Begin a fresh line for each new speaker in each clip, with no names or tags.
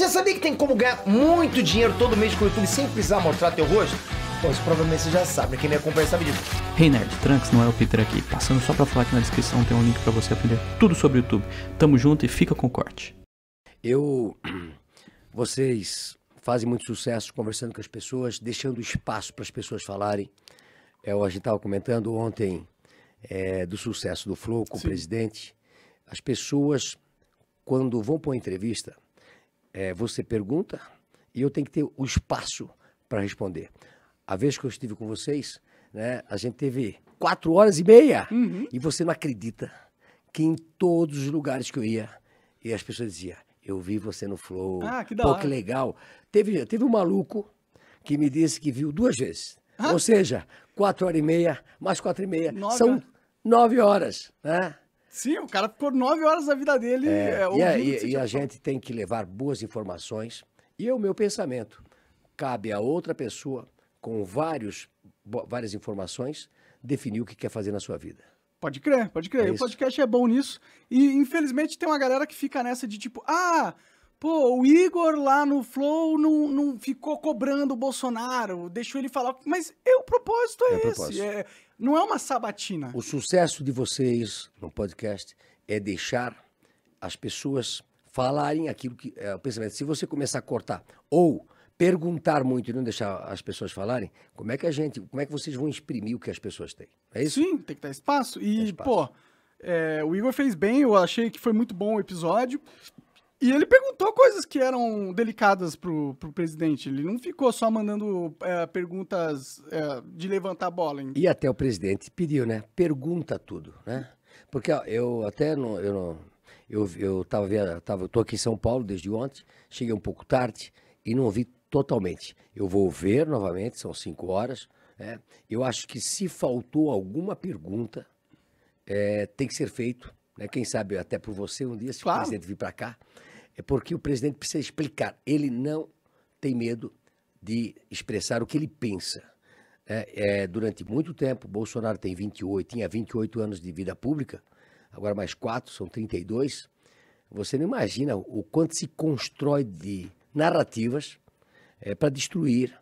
Você sabia que tem como ganhar muito dinheiro todo mês com o YouTube sem precisar mostrar teu rosto? Bom, isso provavelmente você já sabe, né? quem me acompanha sabe disso.
Hey Nerd, Trunks não é o Peter aqui. Passando só pra falar que na descrição tem um link para você aprender tudo sobre o YouTube. Tamo junto e fica com o corte.
Eu. Vocês fazem muito sucesso conversando com as pessoas, deixando espaço para as pessoas falarem. Eu, é, a gente estava comentando ontem é, do sucesso do Flow com Sim. o presidente. As pessoas, quando vão para uma entrevista, é, você pergunta e eu tenho que ter o espaço para responder. A vez que eu estive com vocês, né, a gente teve quatro horas e meia uhum. e você não acredita que em todos os lugares que eu ia, e as pessoas diziam, eu vi você no Flow. Ah, que da Pô, que legal. Teve, teve um maluco que me disse que viu duas vezes. Ah. Ou seja, quatro horas e meia, mais quatro e meia. Nove são nove horas, né?
Sim, o cara ficou nove horas da vida dele é, é E a, e, e a
gente tem que levar boas informações. E é o meu pensamento. Cabe a outra pessoa, com vários,
várias informações, definir o que quer fazer na sua vida. Pode crer, pode crer. É o podcast é bom nisso. E infelizmente tem uma galera que fica nessa de tipo, ah, Pô, o Igor lá no Flow não, não ficou cobrando o Bolsonaro, deixou ele falar. Mas é, o propósito é, é esse. Propósito. É, não é uma sabatina. O
sucesso de vocês no podcast é deixar as pessoas falarem aquilo que é o pensamento. Se você começar a cortar ou perguntar muito e não deixar as pessoas falarem, como é que a
gente, como é que vocês vão exprimir o que as pessoas têm? É isso? Sim, tem que dar espaço. E, espaço. pô, é, o Igor fez bem, eu achei que foi muito bom o episódio. E ele perguntou coisas que eram delicadas pro, pro presidente. Ele não ficou só mandando é, perguntas é, de levantar a bola. Hein?
E até o presidente pediu, né? Pergunta tudo, né? Porque eu até não. Eu, não, eu, eu tava vendo. Tava, tô aqui em São Paulo desde ontem, cheguei um pouco tarde e não ouvi totalmente. Eu vou ver novamente, são cinco horas. Né? Eu acho que se faltou alguma pergunta, é, tem que ser feito. Né? Quem sabe até por você um dia, se claro. o presidente vir para cá, é porque o presidente precisa explicar. Ele não tem medo de expressar o que ele pensa. É, é, durante muito tempo, Bolsonaro tem 28, tinha 28 anos de vida pública, agora mais 4, são 32. Você não imagina o quanto se constrói de narrativas é, para destruir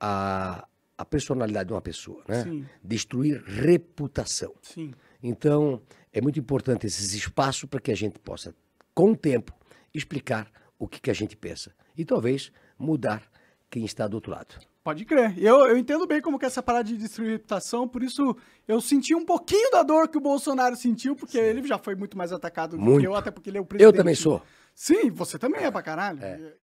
a, a personalidade de uma pessoa, né? Sim. Destruir reputação. Sim. Então, é muito importante esses espaços para que a gente possa, com o tempo, explicar o que, que a gente
pensa e talvez mudar quem está do outro lado. Pode crer. Eu, eu entendo bem como que é essa parada de destruir reputação, por isso eu senti um pouquinho da dor que o Bolsonaro sentiu, porque Sim. ele já foi muito mais atacado muito. do que eu, até porque ele é o presidente. Eu também sou. Sim, você também é, é pra caralho. É.